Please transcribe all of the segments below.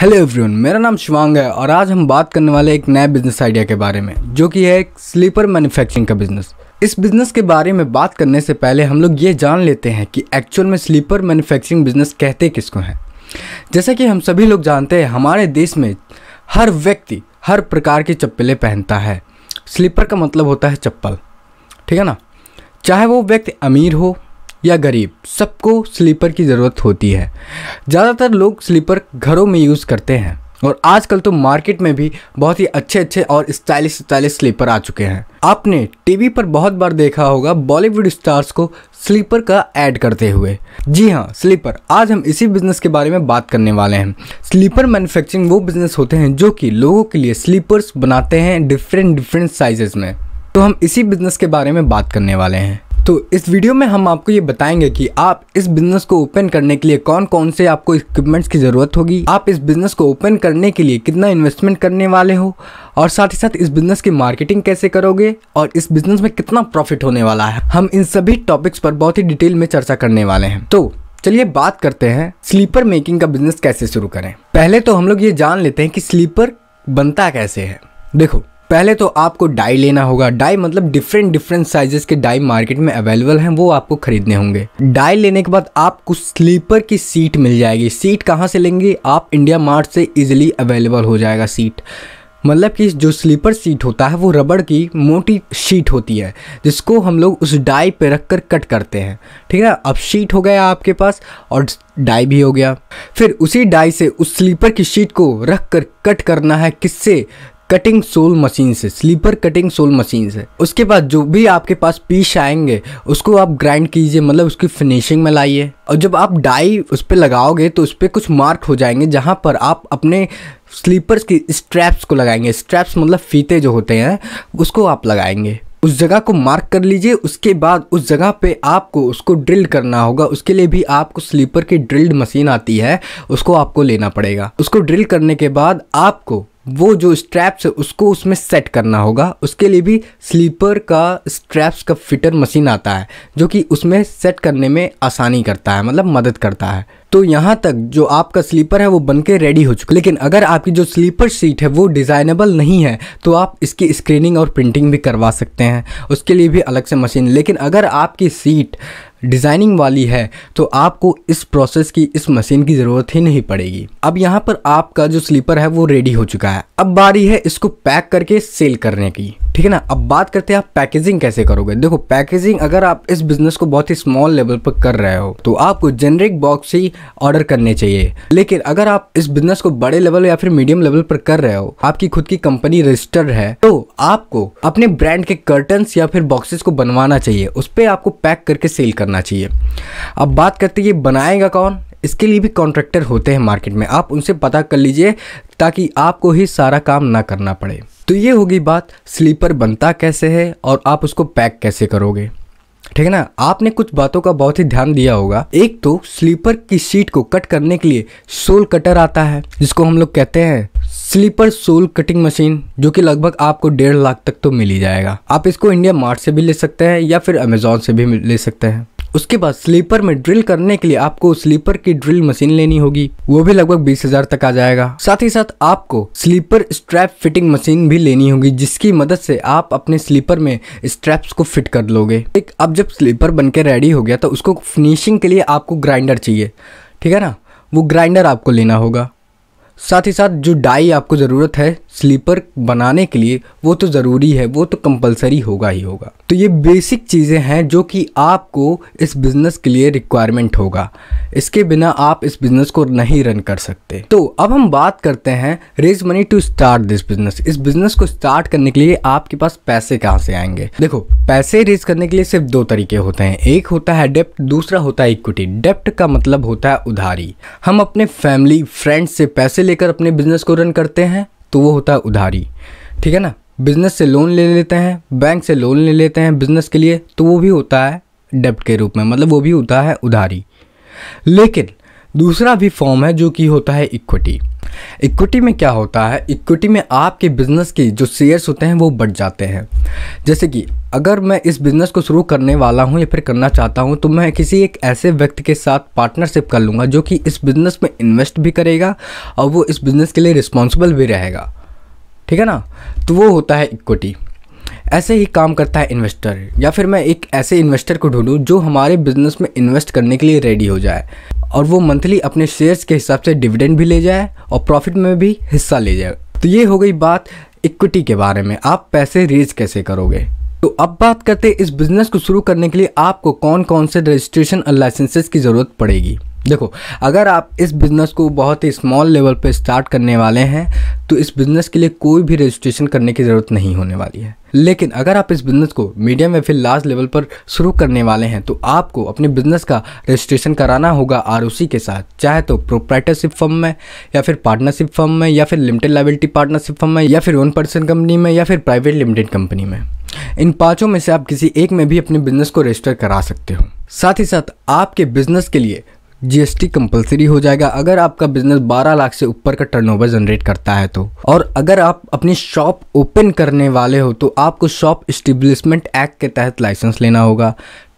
hello everyone मेरा नाम शिवांग है और आज हम बात करने वाले एक नए बिजनेस आइडिया के बारे में जो कि है एक स्लीपर मैन्युफैक्चरिंग का बिजनेस इस बिजनेस के बारे में बात करने से पहले हम लोग ये जान लेते हैं कि एक्चुअल में स्लीपर मैन्युफैक्चरिंग बिजनेस कहते किसको हैं जैसा कि हम सभी लोग जानते हैं हमारे देश में हर व्यक्ति हर प्रकार की चप्पलें पहनता है स्लीपर का मतलब होता है चप्पल ठीक है ना चाहे वो व्यक्ति अमीर हो या गरीब सबको स्लीपर की ज़रूरत होती है ज़्यादातर लोग स्लीपर घरों में यूज़ करते हैं और आजकल तो मार्केट में भी बहुत ही अच्छे अच्छे और स्टाइलिश स्टाइलिश स्लीपर आ चुके हैं आपने टीवी पर बहुत बार देखा होगा बॉलीवुड स्टार्स को स्लीपर का ऐड करते हुए जी हाँ स्लीपर आज हम इसी बिजनेस के बारे में बात करने वाले हैं स्लीपर मैन्युफैक्चरिंग वो बिजनेस होते हैं जो कि लोगों के लिए स्लीपर्स बनाते हैं डिफरेंट डिफरेंट साइजेस में तो हम इसी बिजनेस के बारे में बात करने वाले हैं तो इस वीडियो में हम आपको ये बताएंगे कि आप इस बिजनेस को ओपन करने के लिए कौन कौन से आपको इक्विपमेंट्स की ज़रूरत होगी आप इस बिजनेस को ओपन करने के लिए कितना इन्वेस्टमेंट करने वाले हो और साथ ही साथ इस बिजनेस की मार्केटिंग कैसे करोगे और इस बिजनेस में कितना प्रॉफिट होने वाला है हम इन सभी टॉपिक्स पर बहुत ही डिटेल में चर्चा करने वाले हैं तो चलिए बात करते हैं स्लीपर मेकिंग का बिजनेस कैसे शुरू करें पहले तो हम लोग ये जान लेते हैं कि स्लीपर बनता कैसे है देखो पहले तो आपको डाई लेना होगा डाई मतलब डिफरेंट डिफरेंट साइजेस के डाई मार्केट में अवेलेबल हैं वो आपको खरीदने होंगे डाई लेने के बाद आपको स्लीपर की सीट मिल जाएगी सीट कहाँ से लेंगे आप इंडिया मार्ट से इजिली अवेलेबल हो जाएगा सीट मतलब कि जो स्लीपर सीट होता है वो रबड़ की मोटी शीट होती है जिसको हम लोग उस डाई पे रख कर कट करते हैं ठीक है अब शीट हो गया आपके पास और डाई भी हो गया फिर उसी डाई से उस स्लीपर की शीट को रख कर कट करना है किससे कटिंग सोल मशीन से स्लीपर कटिंग सोल मशीन से उसके बाद जो भी आपके पास पीस आएंगे उसको आप ग्राइंड कीजिए मतलब उसकी फिनिशिंग में लाइए और जब आप डाई उस पर लगाओगे तो उस पर कुछ मार्क हो जाएंगे जहाँ पर आप अपने स्लीपर्स की स्ट्रैप्स को लगाएंगे स्ट्रैप्स मतलब फीते जो होते हैं उसको आप लगाएंगे उस जगह को मार्क कर लीजिए उसके बाद उस जगह पे आपको उसको ड्रिल करना होगा उसके लिए भी आपको स्लीपर की ड्रिल्ड मशीन आती है उसको आपको लेना पड़ेगा उसको ड्रिल करने के बाद आपको वो जो स्ट्रैप्स है उसको उसमें सेट करना होगा उसके लिए भी स्लीपर का स्ट्रैप्स का फिटर मशीन आता है जो कि उसमें सेट करने में आसानी करता है मतलब मदद करता है तो यहाँ तक जो आपका स्लीपर है वो बनके रेडी हो चुका लेकिन अगर आपकी जो स्लीपर सीट है वो डिज़ाइनेबल नहीं है तो आप इसकी स्क्रीनिंग और प्रिंटिंग भी करवा सकते हैं उसके लिए भी अलग से मशीन लेकिन अगर आपकी सीट डिज़ाइनिंग वाली है तो आपको इस प्रोसेस की इस मशीन की ज़रूरत ही नहीं पड़ेगी अब यहाँ पर आपका जो स्लीपर है वो रेडी हो चुका है अब बारी है इसको पैक करके सेल करने की ठीक है ना अब बात करते हैं आप पैकेजिंग कैसे करोगे देखो पैकेजिंग अगर आप इस बिजनेस को बहुत ही स्मॉल लेवल पर कर रहे हो तो आपको जेनरिक बॉक्स ही ऑर्डर करने चाहिए लेकिन अगर आप इस बिजनेस को बड़े लेवल या फिर मीडियम लेवल पर कर रहे हो आपकी खुद की कंपनी रजिस्टर्ड है तो आपको अपने ब्रांड के कर्टन या फिर बॉक्सेस को बनवाना चाहिए उस पर आपको पैक करके सेल करना चाहिए अब बात करते हैं बनाएगा कौन इसके लिए भी कॉन्ट्रैक्टर होते हैं मार्केट में आप उनसे पता कर लीजिए ताकि आपको ही सारा काम ना करना पड़े तो ये होगी बात स्लीपर बनता कैसे है और आप उसको पैक कैसे करोगे ठीक है ना आपने कुछ बातों का बहुत ही ध्यान दिया होगा एक तो स्लीपर की सीट को कट करने के लिए सोल कटर आता है जिसको हम लोग कहते हैं स्लीपर सोल कटिंग मशीन जो कि लगभग आपको डेढ़ लाख तक तो मिल ही जाएगा आप इसको इंडिया मार्ट से भी ले सकते हैं या फिर अमेजोन से भी ले सकते हैं उसके बाद स्लीपर में ड्रिल करने के लिए आपको स्लीपर की ड्रिल मशीन लेनी होगी वो भी लगभग बीस हजार तक आ जाएगा साथ ही साथ आपको स्लीपर स्ट्रैप फिटिंग मशीन भी लेनी होगी जिसकी मदद से आप अपने स्लीपर में स्ट्रैप्स को फिट कर लोगे अब जब स्लीपर बन के रेडी हो गया तो उसको फिनिशिंग के लिए आपको ग्राइंडर चाहिए ठीक है ना वो ग्राइंडर आपको लेना होगा साथ ही साथ जो डाई आपको ज़रूरत है स्लीपर बनाने के लिए वो तो ज़रूरी है वो तो कंपलसरी होगा ही होगा तो ये बेसिक चीज़ें हैं जो कि आपको इस बिज़नेस के लिए रिक्वायरमेंट होगा इसके बिना आप इस बिज़नेस को नहीं रन कर सकते तो अब हम बात करते हैं raise money to start this business इस बिज़नेस को स्टार्ट करने के लिए आपके पास पैसे कहाँ से आएंगे देखो पैसे रेज करने के लिए सिर्फ दो तरीके होते हैं एक होता है डेप्ट दूसरा होता है इक्विटी डेप्ट का मतलब होता है उधारी हम अपने फैमिली फ्रेंड्स से पैसे लेकर अपने बिजनेस को रन करते हैं तो वो होता है उधारी ठीक है ना बिजनेस से लोन ले लेते हैं बैंक से लोन ले लेते हैं बिजनेस के लिए तो वो भी होता है डेब्ट के रूप में मतलब वो भी होता है उधारी लेकिन दूसरा भी फॉर्म है जो कि होता है इक्विटी इक्विटी में क्या होता है इक्विटी में आपके बिज़नेस के जो शेयर्स होते हैं वो बढ़ जाते हैं जैसे कि अगर मैं इस बिज़नेस को शुरू करने वाला हूँ या फिर करना चाहता हूँ तो मैं किसी एक ऐसे व्यक्ति के साथ पार्टनरशिप कर लूँगा जो कि इस बिज़नेस में इन्वेस्ट भी करेगा और वो इस बिज़नेस के लिए रिस्पॉन्सिबल भी रहेगा ठीक है ना तो वो होता है इक्विटी ऐसे ही काम करता है इन्वेस्टर या फिर मैं एक ऐसे इन्वेस्टर को ढूंढूं जो हमारे बिज़नेस में इन्वेस्ट करने के लिए रेडी हो जाए और वो मंथली अपने शेयर्स के हिसाब से डिविडेंड भी ले जाए और प्रॉफिट में भी हिस्सा ले जाए तो ये हो गई बात इक्विटी के बारे में आप पैसे रेज कैसे करोगे तो अब बात करते हैं इस बिजनेस को शुरू करने के लिए आपको कौन कौन से रजिस्ट्रेशन और लाइसेंसेस की ज़रूरत पड़ेगी देखो अगर आप इस बिज़नेस को बहुत ही स्मॉल लेवल पर स्टार्ट करने वाले हैं तो इस बिज़नेस के लिए कोई भी रजिस्ट्रेशन करने की ज़रूरत नहीं होने वाली है लेकिन अगर आप इस बिज़नेस को मीडियम या फिर लार्ज लेवल पर शुरू करने वाले हैं तो आपको अपने बिज़नेस का रजिस्ट्रेशन कराना होगा आर के साथ चाहे तो प्रोप्राइटरशिप फर्म में या फिर पार्टनरशिप फर्म में या फिर लिमिटेड लाइबिलिटी पार्टनरशिप फर्म में या फिर वन पर्सन कंपनी में या फिर प्राइवेट लिमिटेड कंपनी में इन पांचों में से आप किसी एक में भी अपने बिजनेस को रजिस्टर करा सकते हो साथ ही साथ आपके बिजनेस के लिए जीएसटी कंपलसरी हो जाएगा अगर आपका बिजनेस 12 लाख से ऊपर का टर्नओवर जनरेट करता है तो और अगर आप अपनी शॉप ओपन करने वाले हो तो आपको शॉप स्टेब्लिशमेंट एक्ट के तहत लाइसेंस लेना होगा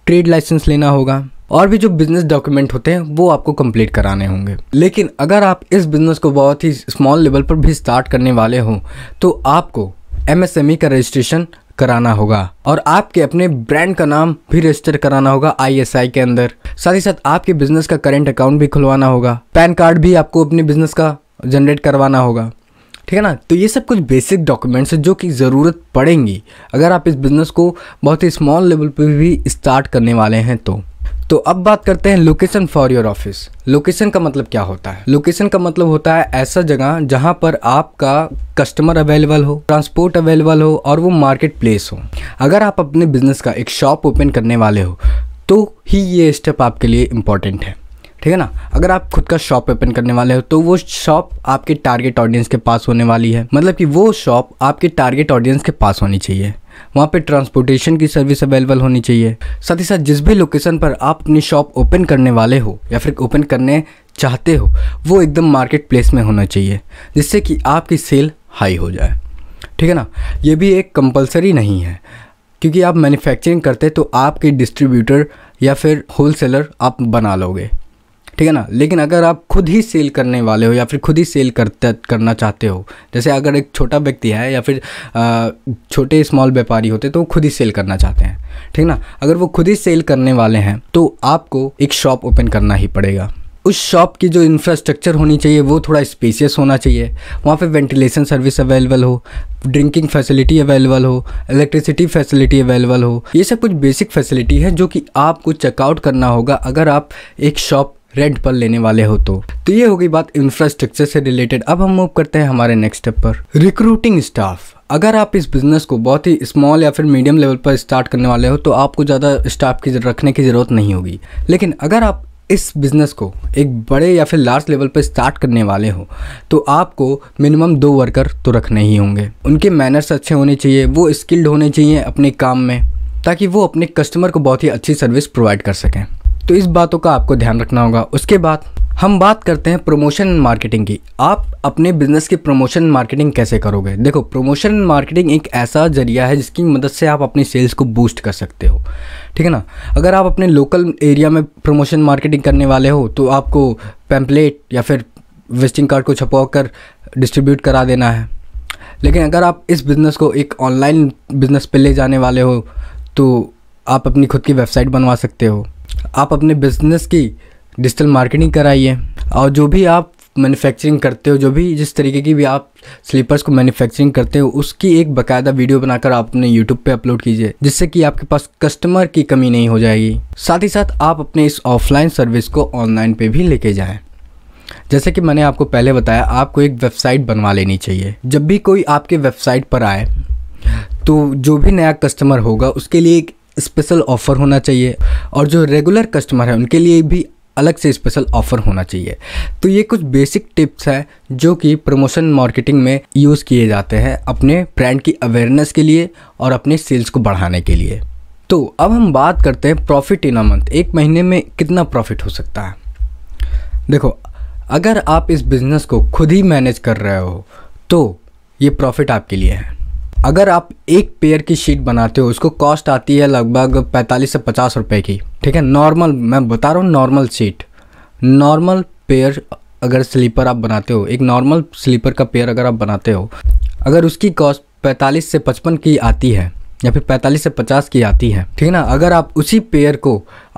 ट्रेड लाइसेंस लेना होगा और भी जो बिजनेस डॉक्यूमेंट होते हैं वो आपको कंप्लीट कराने होंगे लेकिन अगर आप इस बिजनेस को बहुत ही स्मॉल लेवल पर भी स्टार्ट करने वाले हो तो आपको एम e का रजिस्ट्रेशन कराना होगा और आपके अपने ब्रांड का नाम भी रजिस्टर कराना होगा आईएसआई के अंदर साथ ही साथ आपके बिजनेस का करेंट अकाउंट भी खुलवाना होगा पैन कार्ड भी आपको अपने बिजनेस का जनरेट करवाना होगा ठीक है ना तो ये सब कुछ बेसिक डॉक्यूमेंट्स हैं जो कि ज़रूरत पड़ेंगी अगर आप इस बिज़नेस को बहुत ही स्मॉल लेवल पर भी स्टार्ट करने वाले हैं तो तो अब बात करते हैं location for your office location का मतलब क्या होता है लोकेशन का मतलब होता है ऐसा जगह जहाँ पर आपका कस्टमर अवेलेबल हो ट्रांसपोर्ट अवेलेबल हो और वो मार्केट प्लेस हो अगर आप अपने बिजनेस का एक शॉप ओपन करने वाले हो तो ही ये स्टेप आपके लिए इम्पॉर्टेंट है ठीक है ना अगर आप खुद का शॉप ओपन करने वाले हो तो वो शॉप आपके टारगेट ऑडियंस के पास होने वाली है मतलब कि वो शॉप आपके टारगेट ऑडियंस के पास होनी चाहिए वहाँ पर ट्रांसपोर्टेशन की सर्विस अवेलेबल होनी चाहिए साथ ही साथ जिस भी लोकेशन पर आप अपनी शॉप ओपन करने वाले हो या फिर ओपन करने चाहते हो वो एकदम मार्केट प्लेस में होना चाहिए जिससे कि आपकी सेल हाई हो जाए ठीक है ना ये भी एक कंपलसरी नहीं है क्योंकि आप मैन्युफैक्चरिंग करते तो आपके डिस्ट्रीब्यूटर या फिर होलसेलर आप बना लोगे ठीक है ना लेकिन अगर आप खुद ही सेल करने वाले हो या फिर खुद ही सेल करते करना चाहते हो जैसे अगर एक छोटा व्यक्ति है या फिर छोटे स्मॉल व्यापारी होते तो वो खुद ही सेल करना चाहते हैं ठीक ना अगर वो खुद ही सेल करने वाले हैं तो आपको एक शॉप ओपन करना ही पड़ेगा उस शॉप की जो इंफ्रास्ट्रक्चर होनी चाहिए वो थोड़ा स्पेसियस होना चाहिए वहाँ पे वेंटिलेशन सर्विस अवेलेबल हो ड्रिंकिंग फैसिलिटी अवेलेबल हो इलेक्ट्रिसिटी फैसिलिटी अवेलेबल हो ये सब कुछ बेसिक फैसिलिटी है जो कि आपको चेकआउट करना होगा अगर आप एक शॉप रेंट पर लेने वाले हो तो तो ये होगी बात इंफ्रास्ट्रक्चर से रिलेटेड अब हम मूव करते हैं हमारे नेक्स्ट स्टेप पर रिक्रूटिंग स्टाफ अगर आप इस बिज़नेस को बहुत ही स्मॉल या फिर मीडियम लेवल पर स्टार्ट करने वाले हो तो आपको ज़्यादा स्टाफ की रखने की ज़रूरत नहीं होगी लेकिन अगर आप इस बिज़नेस को एक बड़े या फिर लार्ज लेवल पर स्टार्ट करने वाले हो तो आपको मिनिमम दो वर्कर तो रखने ही होंगे उनके मैनर्स अच्छे होने चाहिए वो स्किल्ड होने चाहिए अपने काम में ताकि वो अपने कस्टमर को बहुत ही अच्छी सर्विस प्रोवाइड कर सकें तो इस बातों का आपको ध्यान रखना होगा उसके बाद हम बात करते हैं प्रमोशन मार्केटिंग की आप अपने बिजनेस की प्रमोशन मार्केटिंग कैसे करोगे देखो प्रमोशन मार्केटिंग एक ऐसा जरिया है जिसकी मदद से आप अपनी सेल्स को बूस्ट कर सकते हो ठीक है ना अगर आप अपने लोकल एरिया में प्रमोशन मार्केटिंग करने वाले हो तो आपको पैम्पलेट या फिर विजिटिंग कार्ड को छपवा कर डिस्ट्रीब्यूट करा देना है लेकिन अगर आप इस बिज़नेस को एक ऑनलाइन बिज़नेस पर ले जाने वाले हो तो आप अपनी खुद की वेबसाइट बनवा सकते हो आप अपने बिजनेस की डिजिटल मार्केटिंग कराइए और जो भी आप मैन्युफैक्चरिंग करते हो जो भी जिस तरीके की भी आप स्लीपर्स को मैन्युफैक्चरिंग करते हो उसकी एक बकायदा वीडियो बनाकर आप अपने यूट्यूब पे अपलोड कीजिए जिससे कि आपके पास कस्टमर की कमी नहीं हो जाएगी साथ ही साथ आप अपने इस ऑफलाइन सर्विस को ऑनलाइन पे भी लेके जाएं जैसे कि मैंने आपको पहले बताया आपको एक वेबसाइट बनवा लेनी चाहिए जब भी कोई आपके वेबसाइट पर आए तो जो भी नया कस्टमर होगा उसके लिए एक स्पेशल ऑफ़र होना चाहिए और जो रेगुलर कस्टमर है उनके लिए भी अलग से स्पेशल ऑफ़र होना चाहिए तो ये कुछ बेसिक टिप्स हैं जो कि प्रमोशन मार्केटिंग में यूज़ किए जाते हैं अपने ब्रांड की अवेयरनेस के लिए और अपने सेल्स को बढ़ाने के लिए तो अब हम बात करते हैं प्रॉफिट इन अ मंथ एक महीने में कितना प्रॉफिट हो सकता है देखो अगर आप इस बिज़नेस को खुद ही मैनेज कर रहे हो तो ये प्रॉफिट आपके लिए है अगर आप एक पेयर की शीट बनाते हो उसको कॉस्ट आती है लगभग 45 से 50 रुपए की ठीक है नॉर्मल मैं बता रहा हूँ नॉर्मल सीट नॉर्मल पेयर अगर स्लीपर आप बनाते हो एक नॉर्मल स्लीपर का पेयर अगर आप बनाते हो अगर उसकी कॉस्ट 45 से 55 की आती है या फिर 45 से 50 की आती है ठीक है ना अगर आप उसी पेयर को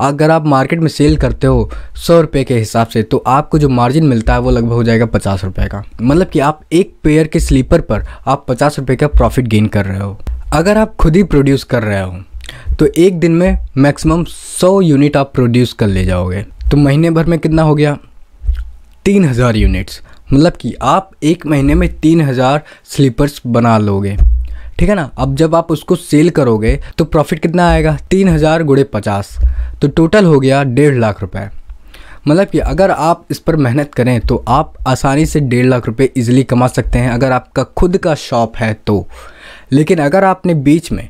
अगर आप मार्केट में सेल करते हो सौ रुपये के हिसाब से तो आपको जो मार्जिन मिलता है वो लगभग हो जाएगा पचास रुपये का मतलब कि आप एक पेयर के स्लीपर पर आप पचास रुपये का प्रॉफिट गेन कर रहे हो अगर आप खुद ही प्रोड्यूस कर रहे हो तो एक दिन में मैक्सिमम सौ यूनिट आप प्रोड्यूस कर ले जाओगे तो महीने भर में कितना हो गया तीन हज़ार यूनिट्स मतलब कि आप एक महीने में तीन हज़ार स्लीपर्स बना लोगे ठीक है ना अब जब आप उसको सेल करोगे तो प्रॉफिट कितना आएगा तीन हज़ार गुड़े पचास तो टोटल हो गया डेढ़ लाख रुपये मतलब कि अगर आप इस पर मेहनत करें तो आप आसानी से डेढ़ लाख रुपए इजीली कमा सकते हैं अगर आपका खुद का शॉप है तो लेकिन अगर आपने बीच में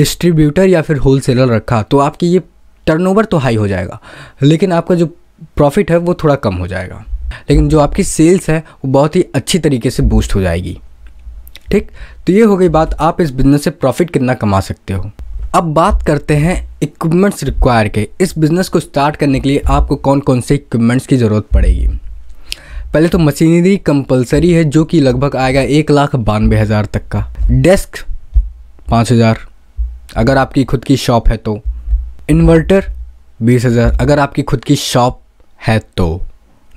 डिस्ट्रीब्यूटर या फिर होलसेलर रखा तो आपकी ये टर्नओवर तो हाई हो जाएगा लेकिन आपका जो प्रॉफिट है वो थोड़ा कम हो जाएगा लेकिन जो आपकी सेल्स है वो बहुत ही अच्छी तरीके से बूस्ट हो जाएगी ठीक तो ये हो गई बात आप इस बिज़नेस से प्रॉफिट कितना कमा सकते हो अब बात करते हैं इक्विपमेंट्स रिक्वायर के इस बिज़नेस को स्टार्ट करने के लिए आपको कौन कौन से इक्विपमेंट्स की ज़रूरत पड़ेगी पहले तो मशीनरी कंपलसरी है जो कि लगभग आएगा एक लाख बानवे हज़ार तक का डेस्क पाँच हज़ार अगर आपकी खुद की शॉप है तो इन्वर्टर बीस हज़ार अगर आपकी खुद की शॉप है तो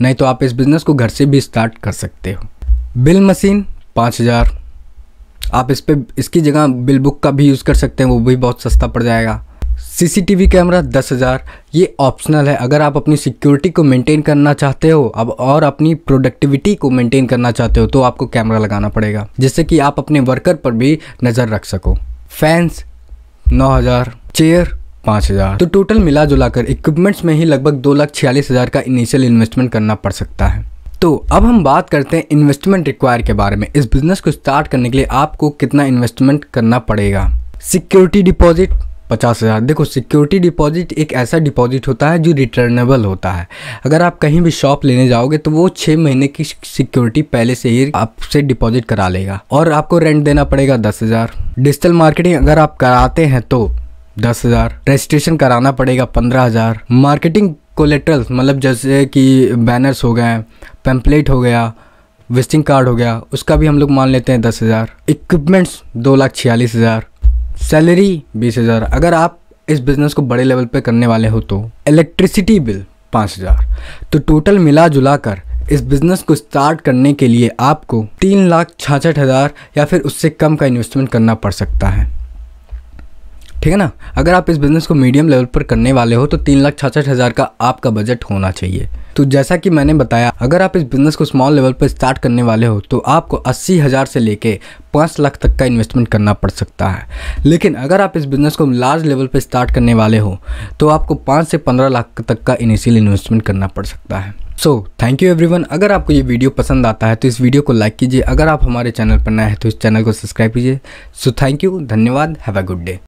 नहीं तो आप इस बिज़नेस को घर से भी स्टार्ट कर सकते हो बिल मशीन पाँच हज़ार आप इस पर इसकी जगह बिल बुक का भी यूज़ कर सकते हैं वो भी बहुत सस्ता पड़ जाएगा सीसीटीवी कैमरा दस हज़ार ये ऑप्शनल है अगर आप अपनी सिक्योरिटी को मेंटेन करना चाहते हो अब और अपनी प्रोडक्टिविटी को मेंटेन करना चाहते हो तो आपको कैमरा लगाना पड़ेगा जिससे कि आप अपने वर्कर पर भी नज़र रख सको फैंस नौ हज़ार चेयर पाँच हज़ार तो टोटल मिला कर इक्विपमेंट्स में ही लगभग दो लाख छियालीस हज़ार का इनिशियल इन्वेस्टमेंट करना पड़ सकता है तो अब हम बात करते हैं इन्वेस्टमेंट रिक्वायर के बारे में इस बिजनेस को स्टार्ट करने के लिए आपको कितना इन्वेस्टमेंट करना पड़ेगा सिक्योरिटी डिपॉजिट पचास हज़ार देखो सिक्योरिटी डिपॉजिट एक ऐसा डिपॉजिट होता है जो रिटर्नेबल होता है अगर आप कहीं भी शॉप लेने जाओगे तो वो छः महीने की सिक्योरिटी पहले से ही आपसे डिपॉजिट करा लेगा और आपको रेंट देना पड़ेगा दस हज़ार डिजिटल मार्केटिंग अगर आप कराते हैं तो दस हज़ार रजिस्ट्रेशन कराना पड़ेगा पंद्रह हज़ार मार्केटिंग कोलेट्रल्स मतलब जैसे कि बैनर्स हो गए पेम्पलेट हो गया विजिटिंग कार्ड हो गया उसका भी हम लोग मान लेते हैं दस हज़ार इक्विपमेंट्स दो लाख छियालीस हज़ार सैलरी बीस हज़ार अगर आप इस बिज़नेस को बड़े लेवल पे करने वाले हो तो इलेक्ट्रिसिटी बिल पाँच हज़ार तो टोटल मिला जुला कर इस बिज़नेस को स्टार्ट करने के लिए आपको तीन लाख छाछठ हज़ार या फिर उससे कम का इन्वेस्टमेंट करना पड़ सकता है ठीक है ना अगर आप इस बिज़नेस को मीडियम लेवल पर करने वाले हो तो तीन लाख छाछठ हज़ार का आपका बजट होना चाहिए तो जैसा कि मैंने बताया अगर आप इस बिज़नेस को स्मॉल लेवल पर स्टार्ट करने वाले हो तो आपको अस्सी हज़ार से लेके पाँच लाख तक का इन्वेस्टमेंट करना पड़ सकता है लेकिन अगर आप इस बिज़नेस को लार्ज लेवल पर स्टार्ट करने वाले हो तो आपको पाँच से पंद्रह लाख तक का इनिशियल इन्वेस्टमेंट करना पड़ सकता है सो थैंक यू एवरीवन अगर आपको ये वीडियो पसंद आता है तो इस वीडियो को लाइक कीजिए अगर आप हमारे चैनल पर नए हैं तो इस चैनल को सब्सक्राइब कीजिए सो थैंक यू धन्यवाद हैव अ गुड डे